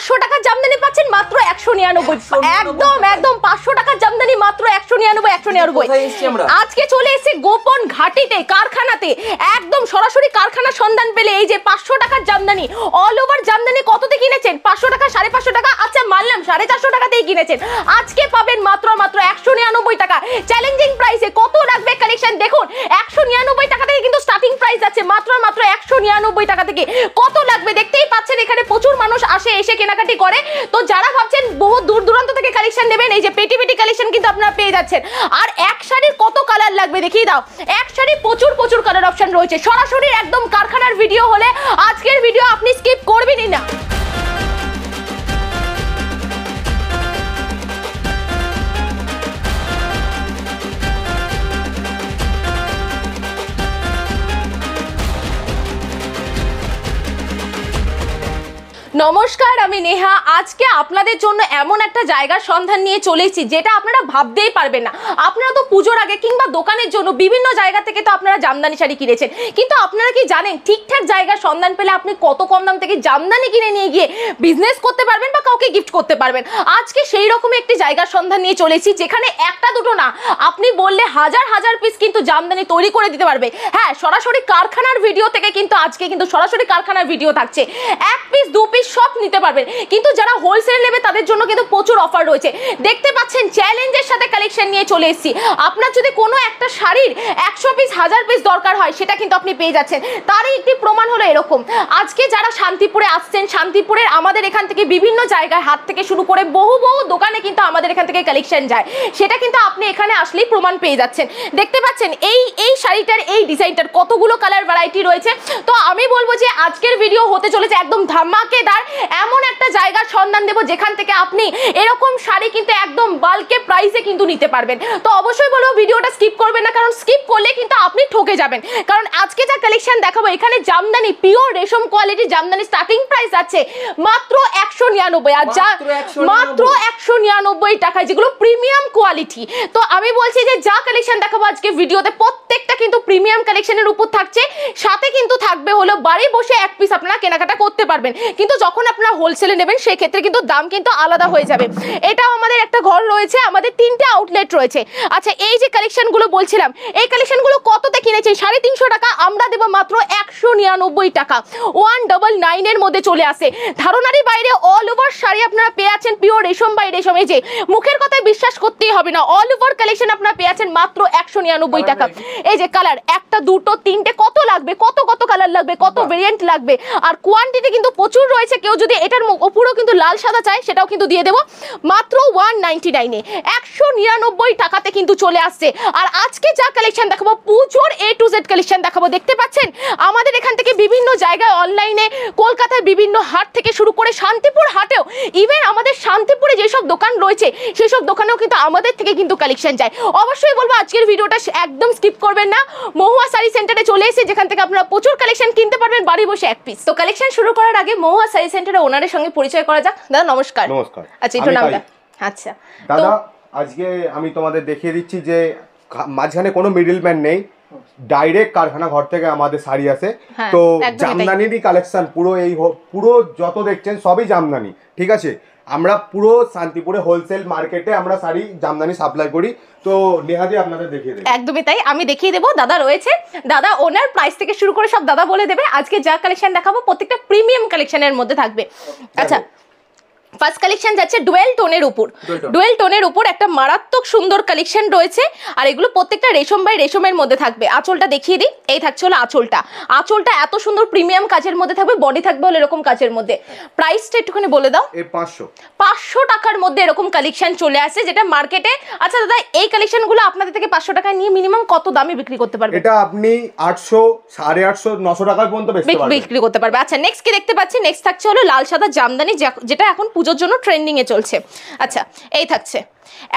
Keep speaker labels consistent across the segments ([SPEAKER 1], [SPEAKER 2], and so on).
[SPEAKER 1] পাঁচশো টাকার জামদানি পাচ্ছেন মাত্র একশো নিরানব্বই একদম একদম পাঁচশো টাকার জামদানি মাত্র একশো নিরানব্বই একশো নিরানব্বই আজকে চলে এসে গোপন ঘাটিতে কারখানাতে একদম সরাসরি কারখানার সন্ধান পেলে এই যে পাঁচশো টাকার জামদানি অল ওভার জামদানি কততে কিনেছেন পাঁচশো টাকা সাড়ে পাঁচশো টাকা আচ্ছা মানলাম সাড়ে চারশো টাকাতেই কিনেছেন আজকে পাবেন মাত্র মাত্র একশো নিরানব্বই টাকা চ্যালেঞ্জিং প্রাইসে কত রাখবে কালেকশন দেখুন একশো নিরানব্বই টাকা থেকে কিন্তু স্টার্টিং প্রাইস আছে মাত্র মাত্র একশো নিরানব্বই টাকা থেকে কত লাগবে দেখতেই পাচ্ছেন এখানে প্রচুর মানুষ আসে এসে কেনা কেনাকাটি করে তো যারা ভাবছেন বহু দূর দূরান্ত থেকে কালেকশন নেবেন এই যে পেটি পেটি কালেকশন কিন্তু আপনারা পেয়ে যাচ্ছেন আর এক শাড়ির কত কালার লাগবে দেখিয়ে দাও এক শাড়ি প্রচুর প্রচুর কালার অপশন রয়েছে সরাসরি একদম কারখানার ভিডিও হলে আজকের ভিডিও আপনি স্কিপ করবেনই না নমস্কার আমি নেহা আজকে আপনাদের জন্য এমন একটা জায়গার সন্ধান নিয়ে চলেছি যেটা আপনারা ভাবতেই পারবেন না আপনারা তো পুজোর আগে কিংবা দোকানের জন্য বিভিন্ন জায়গা থেকে তো আপনারা জামদানি শাড়ি কিনেছেন কিন্তু আপনারা কি জানেন ঠিকঠাক জায়গার সন্ধান পেলে আপনি কত কম দাম থেকে জামদানি কিনে নিয়ে গিয়ে বিজনেস করতে পারবেন বা কাউকে গিফট করতে পারবেন আজকে সেই রকম একটি জায়গার সন্ধান নিয়ে চলেছি যেখানে একটা দুটো না আপনি বললে হাজার হাজার পিস কিন্তু জামদানি তৈরি করে দিতে পারবে হ্যাঁ সরাসরি কারখানার ভিডিও থেকে কিন্তু আজকে কিন্তু সরাসরি কারখানার ভিডিও থাকছে এক পিস দু পিস সব নিতে পারবেন কিন্তু যারা হোলসেল নেবে তাদের জন্য কিন্তু প্রচুর অফার রয়েছে দেখতে পাচ্ছেন চ্যালেঞ্জের সাথে কালেকশন নিয়ে চলে এসেছি আপনার যদি কোনো একটা শাড়ির একশো পিস হাজার পিস দরকার হয় সেটা কিন্তু আপনি পেয়ে যাচ্ছেন তারই একটি প্রমাণ হলো এরকম আজকে যারা শান্তিপুরে আসছেন শান্তিপুরের আমাদের এখান থেকে বিভিন্ন জায়গায় হাত থেকে শুরু করে বহু বহু দোকানে কিন্তু আমাদের এখান থেকে কালেকশন যায় সেটা কিন্তু আপনি এখানে আসলেই প্রমাণ পেয়ে যাচ্ছেন দেখতে পাচ্ছেন এই এই শাড়িটার এই ডিজাইনটার কতগুলো কালার ভ্যারাইটি রয়েছে তো আমি বলবো যে আজকের ভিডিও হতে চলেছে একদম ধামাকেদার বাজার এমন একটা জায়গার সন্ধান দেব যেখান থেকে আপনি এরকম শাড়ি কিন্তু একদম বাল্কে প্রাইসে কিন্তু নিতে পারবেন তো অবশ্যই বলবো ভিডিওটা স্কিপ করবেন না কারণ স্কিপ করলে কিন্তু আপনি ঠকে যাবেন কারণ আজকে যা কালেকশন দেখাবো এখানে জামদানি পিওর রেশম কোয়ালিটি জামদানি স্টার্টিং প্রাইস আছে মাত্র একশো নিরানব্বই আর যা মাত্র একশো নিরানব্বই টাকায় যেগুলো প্রিমিয়াম কোয়ালিটি তো আমি বলছি যে যা কালেকশন দেখাবো আজকে ভিডিওতে প্রত্যেকটা কিন্তু প্রিমিয়াম কালেকশনের উপর থাকছে সাথে কিন্তু থাকবে হলো বাড়ি বসে এক পিস আপনারা কেনাকাটা করতে পারবেন কিন্তু যখন আপনারা হোলসেলে নেবেন সেই ক্ষেত্রে কিন্তু দাম কিন্তু আলাদা হয়ে যাবে এটাও আমাদের একটা ঘর রয়েছে আমাদের তিনটে আউটলেট রয়েছে আচ্ছা এই যে কালেকশনগুলো বলছিলাম এই কালেকশনগুলো কততে কিনেছেন সাড়ে তিনশো টাকা আমরা দেবো মাত্র একশো নিরানব্বই টাকা ওয়ান ডবল নাইনের মধ্যে চলে আসে ধারণারই বাইরে অল ওভার শাড়ি আপনারা পেয়ে আছেন পিওর রেশম বাই রেশম এই যে মুখের কথায় বিশ্বাস করতেই হবে না অল ওভার কালেকশন আপনারা পেয়ে আছেন মাত্র একশো নিরানব্বই টাকা এই যে কালার একটা দুটো তিনটে কত লাগবে কত কত কালার লাগবে কত ভেরিয়েন্ট লাগবে আর কোয়ান্টিটি কিন্তু প্রচুর রয়েছে কেউ যদি এটার উপরেও কিন্তু লাল সাদা চায় সেটাও কিন্তু দিয়ে দেবো মাত্র ওয়ান নাইনটি নাইনে একশো নিরানব্বই টাকাতে কিন্তু চলে আসছে আর আজকে যা কালেকশন দেখাবো পুজোর এ টু জেড কালেকশন দেখাবো দেখতে পাচ্ছেন আমাদের এখান থেকে বিভিন্ন জায়গায় অনলাইনে কলকাতায় বিভিন্ন হাট থেকে শুরু করে শান্তিপুর হাটেও ইভেন আমাদের শান্তিপুরে যেসব দোকান রয়েছে সেসব দোকানেও কিন্তু আমাদের থেকে কিন্তু কালেকশন যায় অবশ্যই বলবো আজকের ভিডিওটা একদম স্কিপ করবেন না মহুয়া শাড়ি সেন্টারে চলে এসে যেখান থেকে আপনারা প্রচুর কালেকশন কিনতে পারবেন বাড়ি বসে এক পিস তো কালেকশন শুরু করার আগে মহুয়া শাড়ি সেন্টারের ওনারের সঙ্গে পরিচয় করা যাক দাদা নমস্কার
[SPEAKER 2] নমস্কার আচ্ছা একটু নামটা
[SPEAKER 1] আচ্ছা দাদা
[SPEAKER 2] আজকে আমি তোমাদের দেখিয়ে দিচ্ছি যে মাঝখানে কোনো মিডলম্যান নেই ডাইরেক্ট কারখানা ঘর থেকে আমাদের শাড়ি আছে হ্যাঁ, তো জামদানিরই কালেকশন পুরো এই পুরো যত দেখছেন সবই জামদানি ঠিক আছে আমরা পুরো শান্তিপুরে হোলসেল মার্কেটে আমরা শাড়ি জামদানি সাপ্লাই করি তো নেহাদি আপনাদের দেখিয়ে দেবো
[SPEAKER 1] একদমই তাই আমি দেখিয়ে দেবো দাদা রয়েছে দাদা ওনার প্রাইস থেকে শুরু করে সব দাদা বলে দেবে আজকে যা কালেকশন দেখাবো প্রত্যেকটা প্রিমিয়াম কালেকশনের মধ্যে থাকবে আচ্ছা ফার্স্ট কালেকশন যাচ্ছে ডুয়েল টোনের উপর ডুয়েল টোনের উপর একটা মারাত্মক সুন্দর কালেকশন রয়েছে আর এগুলো প্রত্যেকটা রেশম বাই রেশমের মধ্যে থাকবে আঁচলটা দেখিয়ে দিই এই থাকছে হলো আঁচলটা আঁচলটা এত সুন্দর প্রিমিয়াম কাজের মধ্যে থাকবে বডি থাকবে হলো এরকম কাজের মধ্যে প্রাইসটা একটুখানি বলে দাও পাঁচশো পাঁচশো টাকার মধ্যে এরকম কালেকশন চলে আসে যেটা মার্কেটে আচ্ছা দাদা এই কালেকশনগুলো আপনাদের থেকে পাঁচশো টাকায় নিয়ে মিনিমাম কত দামে বিক্রি করতে পারবে
[SPEAKER 2] এটা আপনি আটশো সাড়ে আটশো নশো টাকা পর্যন্ত বিক্রি
[SPEAKER 1] করতে পারবে আচ্ছা নেক্সট কি দেখতে পাচ্ছি নেক্সট থাকছে হলো লাল সাদা জামদানি যেটা এখন পুজো পুজোর জন্য ট্রেন্ডিংয়ে চলছে আচ্ছা এই থাকছে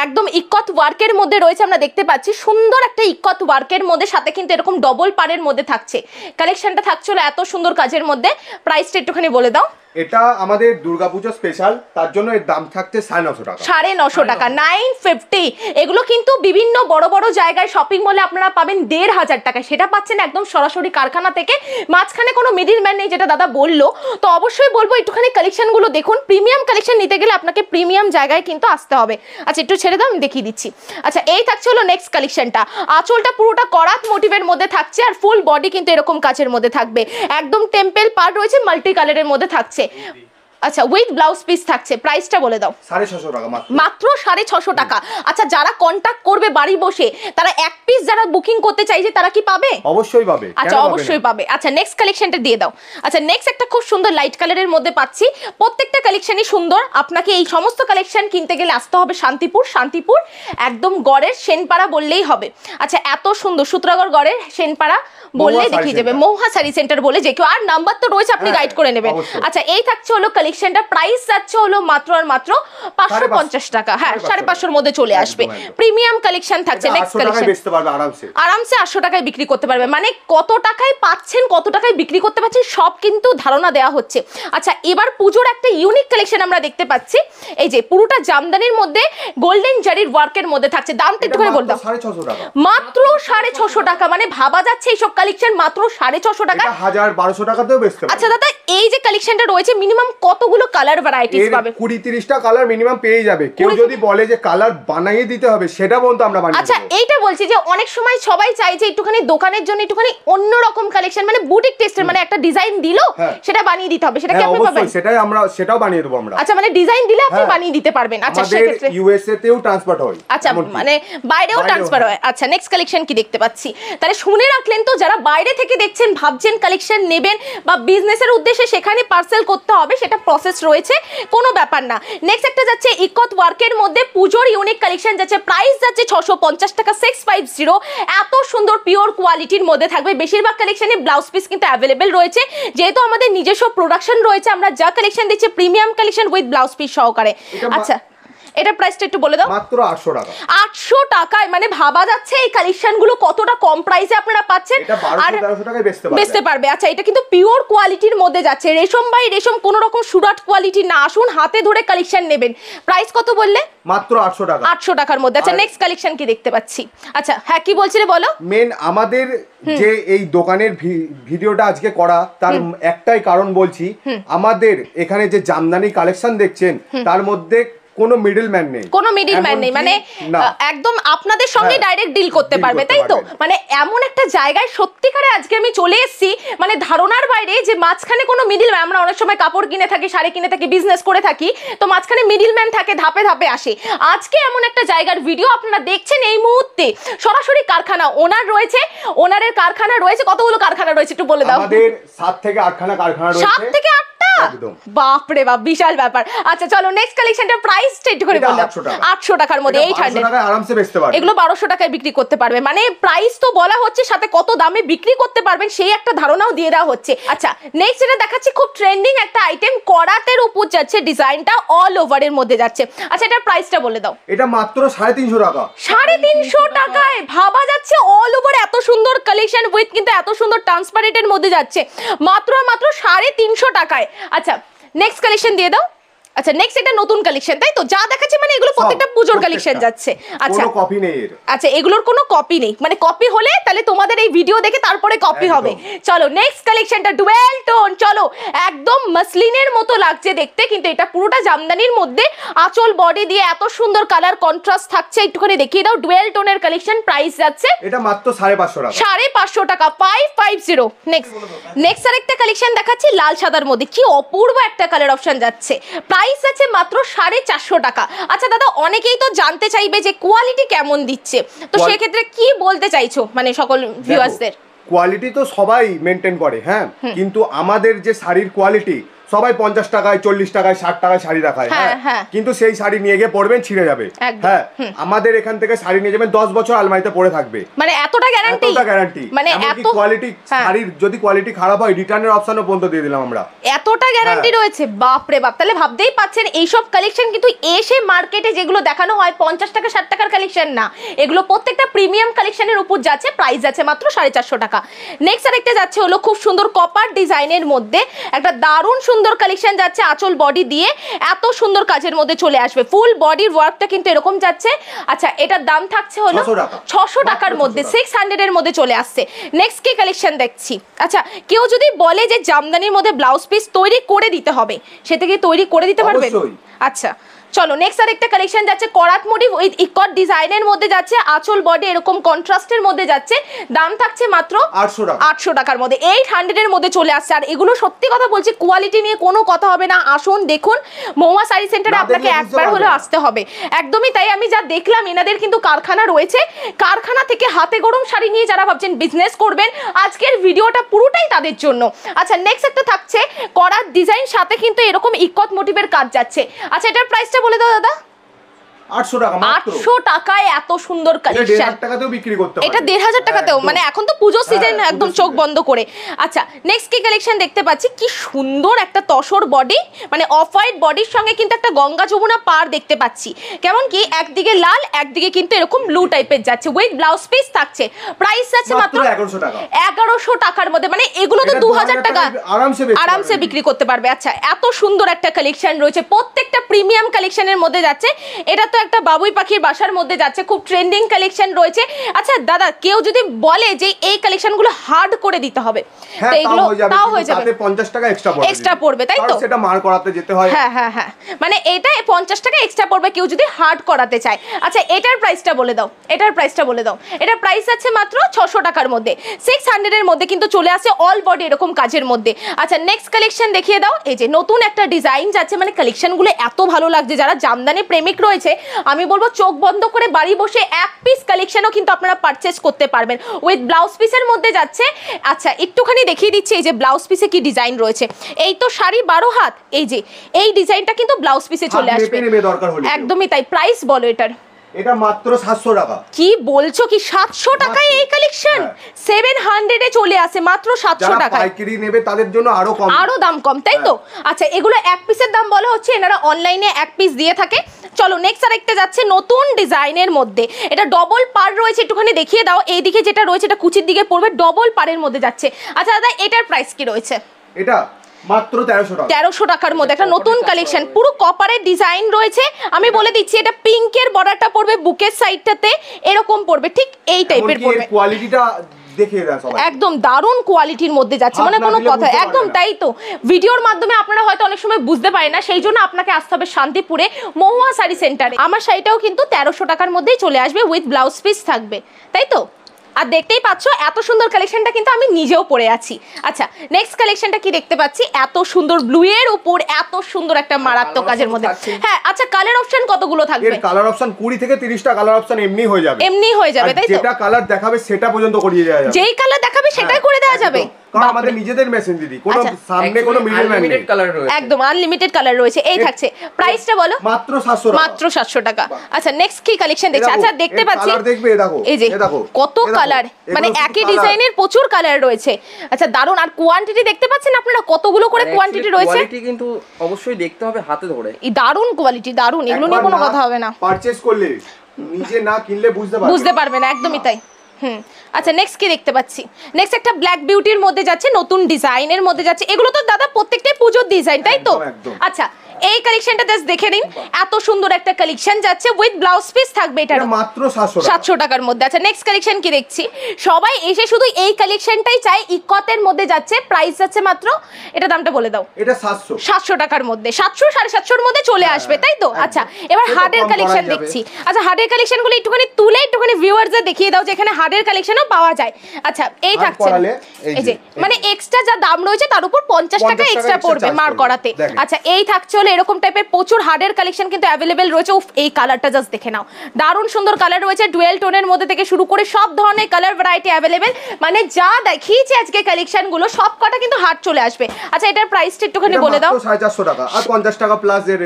[SPEAKER 1] একদম ইকত ওয়ার্কের মধ্যে রয়েছে আমরা দেখতে পাচ্ছি সুন্দর একটা ইকত ওয়ার্কের মধ্যে সাথে কিন্তু এরকম ডবল পারের মধ্যে থাকছে কালেকশনটা থাকছিল এত সুন্দর কাজের মধ্যে প্রাইসটা একটুখানি বলে দাও
[SPEAKER 2] এটা আমাদের দুর্গাপুজো স্পেশাল তার জন্য এর দাম থাকছে সাড়ে নশো টাকা
[SPEAKER 1] সাড়ে নশো টাকা নাইন ফিফটি এগুলো কিন্তু বিভিন্ন বড় বড় জায়গায় শপিং মলে আপনারা পাবেন দেড় হাজার টাকা সেটা পাচ্ছেন একদম সরাসরি কারখানা থেকে মাঝখানে কোনো মিডিল ম্যান নেই যেটা দাদা বললো তো অবশ্যই বলবো একটুখানি কালেকশনগুলো দেখুন প্রিমিয়াম কালেকশন নিতে গেলে আপনাকে প্রিমিয়াম জায়গায় কিন্তু আসতে হবে আচ্ছা একটু ছেড়ে দাও আমি দেখিয়ে দিচ্ছি আচ্ছা এই থাকছে হলো নেক্সট কালেকশনটা আঁচলটা পুরোটা করাত মোটিভের মধ্যে থাকছে আর ফুল বডি কিন্তু এরকম কাচের মধ্যে থাকবে একদম টেম্পেল পার্ট রয়েছে মাল্টি কালারের মধ্যে থাকছে আচ্ছা উইথ ব্লাউজ পিস থাকছে প্রাইসটা বলে দাও টাকা মাত্র সাড়ে ছশো টাকা আচ্ছা যারা কন্ট্যাক্ট করবে বাড়ি বসে তারা এক পিস যারা বুকিং করতে চাইছে তারা কি পাবে
[SPEAKER 2] অবশ্যই পাবে আচ্ছা অবশ্যই
[SPEAKER 1] পাবে আচ্ছা নেক্সট কালেকশনটা দিয়ে দাও আচ্ছা নেক্সট একটা খুব সুন্দর লাইট কালারের মধ্যে পাচ্ছি প্রত্যেকটা কালেকশনই সুন্দর আপনাকে এই সমস্ত কালেকশন কিনতে গেলে আসতে হবে শান্তিপুর শান্তিপুর একদম গড়ের সেনপাড়া বললেই হবে আচ্ছা এত সুন্দর সূত্রাগড় গড়ের সেনপাড়া বললেই দেখিয়ে যাবে মৌহা সারি সেন্টার বলে যে কেউ আর নাম্বার তো রয়েছে আপনি গাইড হ্যাঁ, করে নেবেন আচ্ছা এই থাকছে হলো কালেকশন কালেকশনটা প্রাইস যাচ্ছে হলো মাত্র আর মাত্র পাঁচশো পঞ্চাশ টাকা হ্যাঁ সাড়ে পাঁচশোর মধ্যে চলে আসবে প্রিমিয়াম কালেকশন থাকছে নেক্সট কালেকশন আরামসে আটশো টাকায় বিক্রি করতে পারবে মানে কত টাকায় পাচ্ছেন কত টাকায় বিক্রি করতে পারছেন সব কিন্তু ধারণা দেওয়া হচ্ছে আচ্ছা এবার পুজোর একটা ইউনিক কালেকশন আমরা দেখতে পাচ্ছি এই যে পুরোটা জামদানির মধ্যে গোল্ডেন জারির ওয়ার্কের মধ্যে থাকছে দামটা একটু করে বলতাম মাত্র সাড়ে ছশো টাকা মানে ভাবা যাচ্ছে এইসব কালেকশন মাত্র সাড়ে ছশো টাকা
[SPEAKER 2] হাজার বারোশো টাকাতেও আচ্ছা
[SPEAKER 1] দাদা এই যে কালেকশনটা রয়েছে মিনিমাম কত কতগুলো কালার ভ্যারাইটিস পাবে
[SPEAKER 2] 20 30 টা কালার মিনিমাম পেয়ে যাবে কেউ যদি বলে যে কালার বানিয়ে দিতে হবে সেটা বলতো আমরা বানিয়ে আচ্ছা
[SPEAKER 1] এইটা বলছি যে অনেক সময় সবাই চাই যে একটুখানি দোকানের জন্য একটুখানি অন্য রকম কালেকশন মানে বুটিক টেস্টের মানে একটা ডিজাইন দিলো হ্যাঁ। সেটা বানিয়ে দিতে হবে সেটা কি হ্যাঁ, আপনি পাবেন
[SPEAKER 2] সেটাই আমরা সেটাও বানিয়ে দেব আমরা আচ্ছা
[SPEAKER 1] মানে ডিজাইন দিলে আপনি হ্যাঁ। বানিয়ে দিতে পারবেন আচ্ছা সেই ক্ষেত্রে
[SPEAKER 2] ইউএসএ তেও ট্রান্সফার হয় আচ্ছা মানে
[SPEAKER 1] বাইরেও ট্রান্সফার হয় আচ্ছা নেক্সট কালেকশন কি দেখতে পাচ্ছি তাহলে শুনে রাখলেন তো যারা বাইরে থেকে দেখছেন ভাবছেন কালেকশন নেবেন বা বিজনেসের উদ্দেশ্যে সেখানে পার্সেল করতে হবে সেটা প্রসেস রয়েছে কোনো ব্যাপার না নেক্সট একটা যাচ্ছে ইকত ওয়ার্কের মধ্যে পুজোর ইউনিক কালেকশন যাচ্ছে প্রাইস যাচ্ছে ছশো পঞ্চাশ টাকা সিক্স ফাইভ জিরো এত সুন্দর পিওর কোয়ালিটির মধ্যে থাকবে বেশিরভাগ কালেকশানে ব্লাউজ পিস কিন্তু অ্যাভেলেবেল রয়েছে যেহেতু আমাদের নিজস্ব প্রোডাকশন রয়েছে আমরা যা কালেকশন দিচ্ছি premium collection with blouse piece সহকারে আচ্ছা এটা প্রাইসটা একটু বলে দাও মাত্র 800 টাকা 800 টাকায় মানে ভাবা যাচ্ছে এই কালেকশন গুলো কতটা কম প্রাইসে আপনারা পাচ্ছেন এটা 1200 টাকায় বেচতে পারবে বেচতে পারবে আচ্ছা এটা কিন্তু পিওর কোয়ালিটির মধ্যে যাচ্ছে রেশম ভাই রেশম কোনো রকম সুরাট কোয়ালিটি না আসুন হাতে ধরে কালেকশন নেবেন প্রাইস কত বললে
[SPEAKER 2] মাত্র 800 টাকা
[SPEAKER 1] 800 টাকার মধ্যে আচ্ছা নেক্সট কালেকশন কি দেখতে পাচ্ছি আচ্ছা হ্যাঁ কি বলছিলে বলো
[SPEAKER 2] মেন আমাদের যে এই দোকানের ভিডিওটা আজকে করা তার একটাই কারণ বলছি আমাদের এখানে যে জামদানি কালেকশন দেখছেন তার মধ্যে কোনো ম্যান নেই কোনো
[SPEAKER 1] ম্যান নেই মানে একদম আপনাদের সঙ্গে ডাইরেক্ট হ্যাঁ, ডিল করতে পারবে তাই তো মানে এমন একটা জায়গায় সত্যিকারে আজকে আমি চলে এসেছি মানে ধারণার বাইরে যে মাঝখানে কোনো ম্যান আমরা অনেক সময় কাপড় কিনে থাকি শাড়ি কিনে থাকি বিজনেস করে থাকি তো মাঝখানে মিডলম্যান থাকে ধাপে ধাপে আসে আজকে এমন একটা জায়গার ভিডিও আপনারা দেখছেন এই মুহূর্তে সরাসরি কারখানা ওনার রয়েছে ওনারের কারখানা রয়েছে কতগুলো কারখানা রয়েছে একটু বলে দাও আমাদের
[SPEAKER 2] 7 থেকে 8 কারখানা রয়েছে 7 থেকে 8 হ্যাঁ,
[SPEAKER 1] বাপরে বাপ বিশাল ব্যাপার আচ্ছা চলো নেক্সট কালেকশনটা প্রাইস স্টেট করে বললাম 800 টাকার মধ্যে 800 টাকায় আরামসে বেচতে পারবে এগুলো 1200 টাকায় বিক্রি করতে পারবে মানে প্রাইস তো বলা হচ্ছে সাথে কত দামে বিক্রি করতে পারবেন সেই একটা ধারণাও দিয়ে দেওয়া হচ্ছে আচ্ছা নেক্সট এটা দেখাচ্ছি খুব ট্রেন্ডিং একটা আইটেম করাতের উপর যাচ্ছে ডিজাইনটা অল ওভারের মধ্যে যাচ্ছে আচ্ছা এটার প্রাইসটা বলে দাও এটা মাত্র
[SPEAKER 2] 350 টাকা
[SPEAKER 1] 350 টাকায় ভাবা যাচ্ছে অল ওভার এত সুন্দর কালেকশন উইথ কিন্তু এত সুন্দর এর মধ্যে যাচ্ছে মাত্র মাত্র 350 টাকায় अच्छा नेक्स्ट कलेक्शन दे दो আচ্ছা নেক্সট এটা নতুন কালেকশন তাই তো যা দেখাচ্ছে মানে এগুলো প্রত্যেকটা পুজোর কালেকশন যাচ্ছে আচ্ছা কপি নেই আচ্ছা এগুলোর কোনো কপি নেই মানে কপি হলে তাহলে তোমাদের এই ভিডিও দেখে তারপরে কপি হবে চলো নেক্সট কালেকশনটা ডুয়েল টোন চলো একদম মাসলিনের মতো লাগছে দেখতে কিন্তু এটা পুরোটা জামদানির মধ্যে আঁচল বডি দিয়ে এত সুন্দর কালার কন্ট্রাস্ট থাকছে একটুখানি দেখিয়ে দাও ডুয়েল টোনের কালেকশন প্রাইস যাচ্ছে এটা মাত্র 550 টাকা 550 টাকা 550 নেক্সট নেক্সট আরেকটা কালেকশন দেখাচ্ছি লাল সাদার মধ্যে কি অপূর্ব একটা কালার অপশন যাচ্ছে প্রায় প্রাইস আছে মাত্র সাড়ে চারশো টাকা আচ্ছা দাদা অনেকেই তো জানতে চাইবে যে কোয়ালিটি কেমন দিচ্ছে তো সেক্ষেত্রে কি বলতে চাইছো মানে সকল ভিউয়ার্সদের
[SPEAKER 2] কোয়ালিটি তো সবাই মেনটেন করে হ্যাঁ কিন্তু আমাদের যে শাড়ির কোয়ালিটি সবাই পঞ্চাশ টাকায় চল্লিশ টাকায় ষাট টাকায় শাড়ি রাখায় হ্যাঁ, হ্যাঁ? হ্যাঁ কিন্তু সেই শাড়ি নিয়ে গিয়ে পড়বেন ছিঁড়ে যাবে হ্যাঁ আমাদের এখান থেকে শাড়ি নিয়ে যাবেন দশ বছর আলমারিতে পড়ে থাকবে
[SPEAKER 1] মানে এতটা গ্যারান্টি এতটা গ্যারান্টি মানে এত
[SPEAKER 2] কোয়ালিটি হ্যাঁ। শাড়ির যদি কোয়ালিটি খারাপ হয় রিটার্নের অপশনও পর্যন্ত দিয়ে দিলাম আমরা
[SPEAKER 1] এতটা গ্যারান্টি রয়েছে বাপ রে বাপ তাহলে ভাবতেই পাচ্ছেন এইসব কালেকশন কিন্তু এসে মার্কেটে যেগুলো দেখানো হয় পঞ্চাশ টাকা ষাট টাকার কালেকশন না এগুলো প্রত্যেকটা প্রিমিয়াম কালেকশনের উপর যাচ্ছে প্রাইস যাচ্ছে মাত্র সাড়ে চারশো টাকা নেক্সট আরেকটা যাচ্ছে হলো খুব সুন্দর কপার ডিজাইনের মধ্যে একটা দারুণ সুন্দর সুন্দর কালেকশন যাচ্ছে আঁচল বডি দিয়ে এত সুন্দর কাজের মধ্যে চলে আসবে ফুল বডির ওয়ার্কটা কিন্তু এরকম যাচ্ছে আচ্ছা এটার দাম থাকছে হলো ছশো টাকার মধ্যে সিক্স হান্ড্রেডের মধ্যে চলে আসছে নেক্সট কি কালেকশন দেখছি আচ্ছা কেউ যদি বলে যে জামদানির মধ্যে ব্লাউজ পিস তৈরি করে দিতে হবে সেটা কি তৈরি করে দিতে পারবেন আচ্ছা চলো নেক্সট আর একটা কালেকশন যাচ্ছে করাত মোটিভ উইথ ইকট ডিজাইনের মধ্যে যাচ্ছে আঁচল বডি এরকম কন্ট্রাস্টের মধ্যে যাচ্ছে দাম থাকছে মাত্র আটশো টাকা আটশো টাকার মধ্যে এইট হান্ড্রেডের মধ্যে চলে আসছে আর এগুলো সত্যি কথা বলছি কোয়ালিটি নিয়ে কোনো কথা হবে না আসুন দেখুন মৌমা শাড়ি সেন্টারে আপনাকে একবার হলেও আসতে হবে একদমই তাই আমি যা দেখলাম এনাদের কিন্তু কারখানা রয়েছে কারখানা থেকে হাতে গরম শাড়ি নিয়ে যারা ভাবছেন বিজনেস করবেন আজকের ভিডিওটা পুরোটাই তাদের জন্য আচ্ছা নেক্সট একটা থাকছে করার ডিজাইন সাথে কিন্তু এরকম ইকত মোটিভের কাজ যাচ্ছে আচ্ছা এটার প্রাইসটা বলে দাও দাদা আটশো টাকা আটশো টাকায় এত সুন্দর কালেকশন
[SPEAKER 2] টাকাতেও বিক্রি করতে এটা দেড়
[SPEAKER 1] হাজার টাকাতেও হ্যাঁ, মানে এখন তো পুজো সিজন হ্যাঁ, একদম চোখ বন্ধ করে আচ্ছা নেক্সট কি কালেকশন দেখতে পাচ্ছি কি সুন্দর একটা তসর বডি মানে অফ হোয়াইট বডির সঙ্গে কিন্তু একটা গঙ্গা যমুনা পার দেখতে পাচ্ছি কেমন কি একদিকে লাল একদিকে কিন্তু এরকম ব্লু টাইপের যাচ্ছে ওয়েট ব্লাউজ পিস থাকছে প্রাইস আছে মাত্র এগারোশো টাকার মধ্যে মানে এগুলো তো দু হাজার টাকা আরামসে বিক্রি করতে পারবে আচ্ছা এত সুন্দর একটা কালেকশন রয়েছে প্রত্যেকটা প্রিমিয়াম কালেকশনের মধ্যে যাচ্ছে এটা তো একটা বাবুই পাখির বাসার মধ্যে যাচ্ছে খুব ট্রেন্ডিং কালেকশন রয়েছে আচ্ছা দাদা কেউ যদি বলে যে এই কালেকশনগুলো হার্ড করে দিতে হবে হ্যাঁ, হ্যাঁ, হ্যাঁ, মানে এটা পঞ্চাশ টাকা এক্সট্রা পড়বে কেউ যদি হার্ড করাতে চায় আচ্ছা এটার প্রাইসটা বলে দাও এটার প্রাইসটা বলে দাও এটার প্রাইস আছে মাত্র ছশো টাকার মধ্যে 600 এর মধ্যে কিন্তু চলে আসে অল বডি এরকম কাজের মধ্যে আচ্ছা নেক্সট কালেকশন দেখিয়ে দাও এই যে নতুন একটা ডিজাইন যাচ্ছে মানে কালেকশনগুলো এত ভালো লাগছে যারা জামদানি প্রেমিক রয়েছে আমি বলবো চোখ বন্ধ করে বাড়ি বসে এক পিস কালেকশনও কিন্তু আপনারা পারচেস করতে পারবেন উইথ ব্লাউজ পিসের মধ্যে যাচ্ছে আচ্ছা একটুখানি দেখিয়ে দিচ্ছি এই যে ব্লাউজ পিসে কি ডিজাইন রয়েছে এই তো শাড়ি বারো হাত এই যে এই ডিজাইনটা কিন্তু ব্লাউজ পিসে চলে আসবে একদমই তাই প্রাইস বলো এটার এটা মাত্র 700 টাকা কি বলছো কি 700 টাকায় এই কালেকশন হ্যাঁ। 700 এ চলে আসে মাত্র 700 টাকায় যারা পাইকারি নেবে তাদের জন্য আরো কম আরো দাম কম তাই তো হ্যাঁ। আচ্ছা এগুলো এক পিসের দাম বলা হচ্ছে এনারা অনলাইনে এক পিস দিয়ে থাকে চলো নেক্সট আরেকটা যাচ্ছে নতুন ডিজাইনের মধ্যে এটা ডবল পার রয়েছে একটুখানি দেখিয়ে দাও এই দিকে যেটা রয়েছে এটা কুচির দিকে পড়বে ডবল পারের মধ্যে যাচ্ছে আচ্ছা দাদা এটার প্রাইস কি রয়েছে
[SPEAKER 2] এটা টাকার
[SPEAKER 1] মধ্যে একটা নতুন কালেকশন পুরো কপারের ডিজাইন রয়েছে আমি বলে দিচ্ছি এটা পিঙ্কের বর্ডারটা পড়বে বুকের সাইডটাতে এরকম পড়বে ঠিক এই টাইপের পড়বে একদম দারুণ কোয়ালিটির মধ্যে যাচ্ছে মানে কোনো কথা একদম তাই তো ভিডিওর মাধ্যমে আপনারা হয়তো অনেক সময় বুঝতে পারে না সেই জন্য আপনাকে আসতে হবে শান্তিপুরে মহুয়া শাড়ি সেন্টারে আমার শাড়িটাও কিন্তু তেরোশো টাকার মধ্যেই চলে আসবে উইথ ব্লাউজ পিস থাকবে তাই তো আর দেখতেই পাচ্ছ এত সুন্দর কালেকশনটা কিন্তু আমি নিজেও পরে আছি আচ্ছা নেক্সট কালেকশনটা কি দেখতে পাচ্ছি এত সুন্দর ব্লু এর উপর এত সুন্দর একটা মারাত্মক কাজের মধ্যে হ্যাঁ আচ্ছা কালার অপশন কতগুলো থাকবে এর
[SPEAKER 2] কালার অপশন 20 থেকে 30টা কালার অপশন এমনি হয়ে যাবে এমনি হয়ে যাবে তাই তো যেটা কালার দেখাবে সেটা পর্যন্ত করিয়ে দেওয়া যাবে
[SPEAKER 1] যেই কালার দেখাবে সেটাই হ্যাঁ, করে দেওয়া যাবে
[SPEAKER 2] আনলিমিটেড
[SPEAKER 1] আচ্ছা। কালার রয়েছে এই থাকছে বলো মাত্র টাকা আচ্ছা নেক্সট কি কালেকশন দেখছি আচ্ছা দেখতে পাচ্ছি এই যে কত কালার মানে একই ডিজাইনের প্রচুর কালার রয়েছে আচ্ছা দারুন আর কোয়ান্টিটি দেখতে পাচ্ছেন আপনারা কতগুলো করে কোয়ান্টিটি মানে রয়েছে
[SPEAKER 2] কিন্তু অবশ্যই দেখতে হবে
[SPEAKER 1] দারুন কোয়ালিটি দারুন এগুলো নিয়ে কোনো কথা হবে না
[SPEAKER 2] না বুঝতে বুঝতে
[SPEAKER 1] পারবে না একদমই তাই হুম আচ্ছা নেক্সট কি দেখতে পাচ্ছি নেক্সট একটা ব্ল্যাক বিউটির মধ্যে যাচ্ছে নতুন ডিজাইনের মধ্যে যাচ্ছে এগুলো তো দাদা প্রত্যেকটাই পুজোর ডিজাইন তাই তো আচ্ছা এই কালেকশনটা জাস্ট দেখে নিন এত সুন্দর একটা কালেকশন যাচ্ছে উইথ ব্লাউজ পিস থাকবে এটা মাত্র 700 টাকার মধ্যে আচ্ছা নেক্সট কালেকশন কি দেখছি সবাই এসে শুধু এই কালেকশনটাই চাই ইকতের মধ্যে যাচ্ছে প্রাইস যাচ্ছে মাত্র এটা দামটা বলে দাও এটা 700 700 টাকার মধ্যে 700 750 এর মধ্যে চলে হ্যাঁ, আসবে তাই তো আচ্ছা এবার হার্ডের কালেকশন দেখছি আচ্ছা হার্ডের গুলো একটুখানি তুলে একটুখানি ভিউয়ারদের দেখিয়ে দাও যে এখানে হার্ডের কালেকশনও পাওয়া যায় আচ্ছা এই থাকছে এই যে মানে এক্সট্রা যা দাম রয়েছে তার উপর 50 টাকা এক্সট্রা পড়বে মার করাতে আচ্ছা এই থাকছে চলে এরকম টাইপের প্রচুর হার্ডের কালেকশন কিন্তু অ্যাভেলেবেল রয়েছে উফ এই কালারটা জাস্ট দেখে নাও দারুণ সুন্দর কালার রয়েছে ডুয়েল টোনের মধ্যে থেকে শুরু করে সব ধরনের কালার ভ্যারাইটি অ্যাভেলেবেল মানে যা দেখিয়েছি আজকে কালেকশনগুলো সব কটা কিন্তু হাট চলে আসবে আচ্ছা এটার প্রাইসটা একটুখানি বলে দাও
[SPEAKER 2] চারশো টাকা আর পঞ্চাশ টাকা প্লাস এর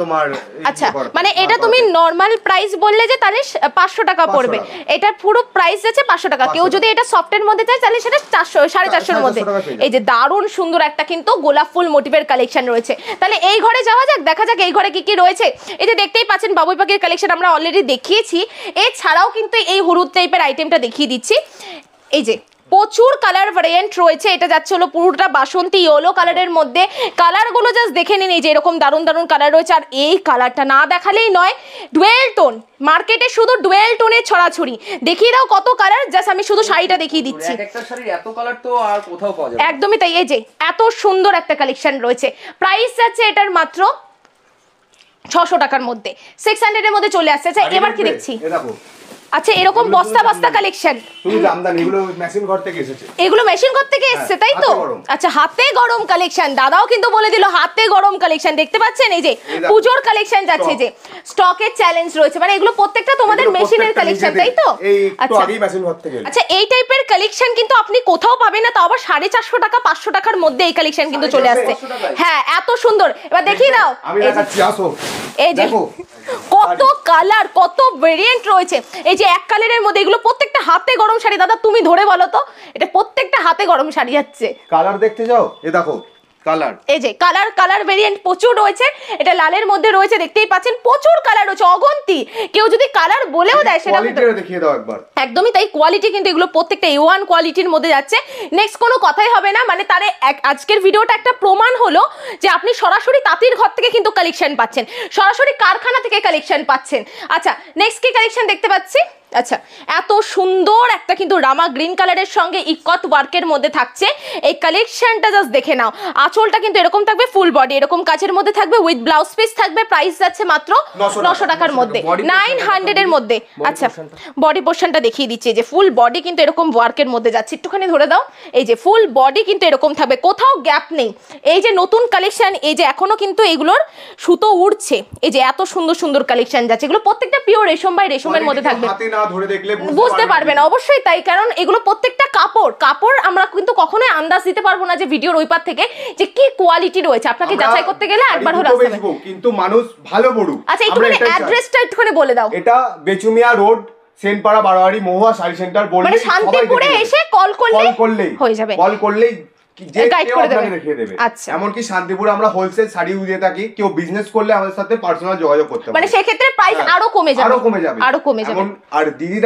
[SPEAKER 2] তোমার
[SPEAKER 1] আচ্ছা ইয়ে মানে এটা তুমি নর্মাল প্রাইস বললে যে তাহলে পাঁচশো টাকা পড়বে এটার পুরো প্রাইস আছে পাঁচশো টাকা কেউ যদি এটা সফটের মধ্যে চায় তাহলে সেটা চারশো সাড়ে চারশোর মধ্যে এই যে দারুণ সুন্দর একটা কিন্তু গোলাপ ফুল মোটিভের কালেকশন রয়েছে তাহলে এই ঘরে যাওয়া যাক দেখা যাক এই ঘরে কি কি রয়েছে এই যে দেখতেই পাচ্ছেন বাবুই পাখির কালেকশন আমরা অলরেডি দেখিয়েছি এছাড়াও কিন্তু এই হলুদ টাইপের আইটেমটা দেখিয়ে দিচ্ছি এই যে প্রচুর কালার ভ্যারিয়েন্ট রয়েছে এটা যাচ্ছে হলো পুরোটা বাসন্তী ইয়েলো কালারের মধ্যে কালারগুলো জাস্ট দেখে নিন এই যে এরকম দারুণ দারুণ কালার রয়েছে আর এই কালারটা না দেখালেই নয় ডুয়েল টোন মার্কেটে শুধু ডুয়েল টোনের ছড়াছড়ি দেখিয়ে দাও কত কালার জাস্ট আমি শুধু শাড়িটা দেখিয়ে দিচ্ছি এত কালার তো আর কোথাও পাওয়া যাবে একদমই তাই এই যে এত সুন্দর একটা কালেকশন রয়েছে প্রাইস যাচ্ছে এটার মাত্র ছশো টাকার মধ্যে সিক্স হান্ড্রেডের মধ্যে চলে আসছে আচ্ছা এবার কি দেখছি আচ্ছা এরকম বস্তা বস্তা কালেকশন তুমি
[SPEAKER 2] জামদানি এগুলো মেশিন ঘর থেকে এসেছে
[SPEAKER 1] এগুলো মেশিন ঘর থেকে এসেছে হ্যাঁ, তাই তো আচ্ছা হাতে গরম কালেকশন দাদাও কিন্তু বলে দিল হাতে গরম কালেকশন দেখতে পাচ্ছেন এই যে পূজোর কালেকশন যাচ্ছে যে স্টকের চ্যালেঞ্জ রয়েছে মানে এগুলো প্রত্যেকটা তোমাদের মেশিনের কালেকশন তাই
[SPEAKER 2] তো আচ্ছা আচ্ছা
[SPEAKER 1] এই টাইপের কালেকশন কিন্তু আপনি কোথাও পাবেন না তাও আবার সাড়ে চারশো টাকা পাঁচশো টাকার মধ্যে এই কালেকশন কিন্তু চলে আসছে হ্যাঁ এত সুন্দর এবার দেখিয়ে দাও এই যে কত কালার কত ভেরিয়েন্ট রয়েছে এই এই যে এক কালারের মধ্যে এগুলো প্রত্যেকটা হাতে গরম শাড়ি দাদা তুমি ধরে বলো তো এটা প্রত্যেকটা হাতে গরম শাড়ি যাচ্ছে
[SPEAKER 2] কালার দেখতে যাও এ দেখো কালার
[SPEAKER 1] এই যে কালার কালার ভেরিয়েন্ট প্রচুর রয়েছে এটা লালের মধ্যে রয়েছে দেখতেই পাচ্ছেন প্রচুর কালার রয়েছে অগন্তি কেউ যদি কালার বলেও দেয় সেটা দেখিয়ে দাও একবার একদমই তাই কোয়ালিটি কিন্তু এগুলো প্রত্যেকটা এ ওয়ান কোয়ালিটির মধ্যে যাচ্ছে নেক্সট কোনো কথাই হবে না মানে তার আজকের ভিডিওটা একটা প্রমাণ হলো যে আপনি সরাসরি তাঁতির ঘর থেকে কিন্তু কালেকশন পাচ্ছেন সরাসরি কারখানা থেকে কালেকশন পাচ্ছেন আচ্ছা নেক্সট কি কালেকশন দেখতে পাচ্ছি আচ্ছা এত সুন্দর একটা কিন্তু রামা গ্রিন কালারের সঙ্গে ইকট ওয়ার্কের মধ্যে থাকছে এই কালেকশনটা জাস্ট দেখে নাও আঁচলটা কিন্তু এরকম থাকবে ফুল বডি এরকম কাজের মধ্যে থাকবে উইথ ব্লাউজ পিস থাকবে প্রাইস যাচ্ছে মাত্র নশো টাকার মধ্যে নাইন হান্ড্রেড এর মধ্যে আচ্ছা বডি পোর্শনটা দেখিয়ে দিচ্ছে যে ফুল বডি কিন্তু এরকম ওয়ার্কের মধ্যে যাচ্ছে একটুখানি ধরে দাও এই যে ফুল বডি কিন্তু এরকম থাকবে কোথাও গ্যাপ নেই এই যে নতুন কালেকশন এই যে এখনো কিন্তু এগুলোর সুতো উঠছে এই যে এত সুন্দর সুন্দর কালেকশন যাচ্ছে এগুলো প্রত্যেকটা পিওর রেশম বা রেশমের মধ্যে থাকবে
[SPEAKER 2] না ধরে দেখলে বুঝতে
[SPEAKER 1] পারবে না অবশ্যই তাই কারণ এগুলো প্রত্যেকটা কাপড় কাপড় আমরা কিন্তু কখনোই আন্দাজ দিতে পারবো না যে ভিডিওর ওই পার থেকে যে কি কোয়ালিটি রয়েছে আপনাকে যাচাই করতে গেলে একবার হলো কিন্তু
[SPEAKER 2] মানুষ ভালো পড়ুক আচ্ছা অ্যাড্রেসটা বলে দাও এটা বেচুমিয়া রোড সেনপাড়া বারোয়ারি মহুয়া শাড়ি সেন্টার বলে মানে শান্তিপুরে এসে কল করলে কল হয়ে যাবে কল করলেই আচ্ছা। আমরা হোলসেল দিয়ে থাকি কেউ বিজনেস করলে আমাদের অফার মানে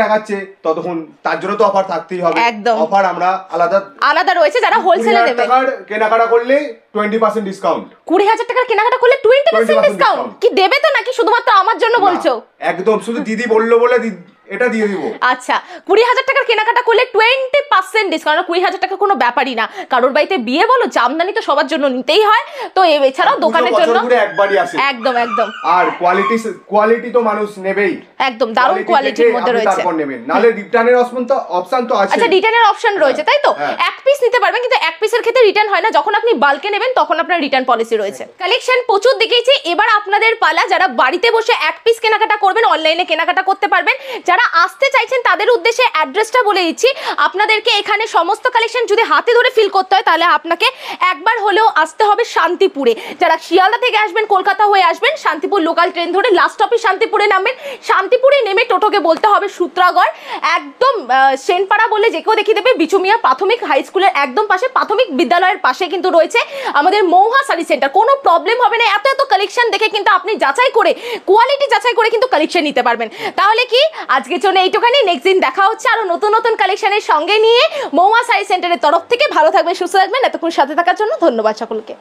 [SPEAKER 2] হ্যাঁ, থাকতেই হবে একদম অফার আমরা আলাদা
[SPEAKER 1] আলাদা রয়েছে যারা
[SPEAKER 2] কেনাকাটা করলে ডিসকাউন্ট
[SPEAKER 1] কেনাকাটা করলে ডিসকাউন্ট কি দেবে তো নাকি শুধুমাত্র আমার জন্য বলছো
[SPEAKER 2] একদম শুধু দিদি বললো বলে এটা দিয়ে দিব
[SPEAKER 1] আচ্ছা কুড়ি হাজার টাকার কেনাকাটা করলে টোয়েন্টি পার্সেন্ট ডিসকাউন্ট কুড়ি হাজার টাকা কোনো ব্যাপারই না কারোর বাড়িতে বিয়ে বলো জামদানি তো সবার জন্য নিতেই হয় তো এছাড়াও দোকানের জন্য একবারই আসে একদম একদম
[SPEAKER 2] আর কোয়ালিটি কোয়ালিটি তো মানুষ নেবেই
[SPEAKER 1] একদম দারুণ কোয়ালিটির মধ্যে রয়েছে তারপর
[SPEAKER 2] নেবেন নালে রিটার্নের অপশন তো অপশন তো আছে আচ্ছা রিটার্নের
[SPEAKER 1] অপশন হ্যাঁ, রয়েছে তাই তো হ্যাঁ। এক পিস নিতে পারবেন কিন্তু এক পিসের ক্ষেত্রে রিটার্ন হয় না যখন আপনি বালকে নেবেন তখন আপনার রিটার্ন পলিসি রয়েছে কালেকশন প্রচুর দেখিয়েছি এবার আপনাদের পালা যারা বাড়িতে বসে এক পিস কেনাকাটা করবেন অনলাইনে কেনাকাটা করতে পারবেন যারা যারা আসতে চাইছেন তাদের উদ্দেশ্যে অ্যাড্রেসটা বলে দিচ্ছি আপনাদেরকে এখানে সমস্ত কালেকশন যদি হাতে ধরে ফিল করতে হয় তাহলে আপনাকে একবার হলেও আসতে হবে শান্তিপুরে যারা শিয়ালদা থেকে আসবেন কলকাতা হয়ে আসবেন শান্তিপুর লোকাল ট্রেন ধরে লাস্ট স্টপে শান্তিপুরে নামবেন শান্তিপুরে নেমে টোটোকে বলতে হবে সূত্রাগড় একদম সেনপাড়া বলে যে কেউ দেখিয়ে দেবে বিচুমিয়া প্রাথমিক হাই স্কুলের একদম পাশে প্রাথমিক বিদ্যালয়ের পাশে কিন্তু রয়েছে আমাদের মৌহা সারি সেন্টার কোনো প্রবলেম হবে না এত এত কালেকশন দেখে কিন্তু আপনি যাচাই করে কোয়ালিটি যাচাই করে কিন্তু কালেকশন নিতে পারবেন তাহলে কি আজ আজকে জন্য এইটুখানি নেক্সট দিন দেখা হচ্ছে আরও নতুন নতুন কালেকশনের সঙ্গে নিয়ে মৌমা সাই সেন্টারের তরফ থেকে ভালো থাকবেন সুস্থ থাকবেন এতক্ষণ সাথে থাকার জন্য ধন্যবাদ সকলকে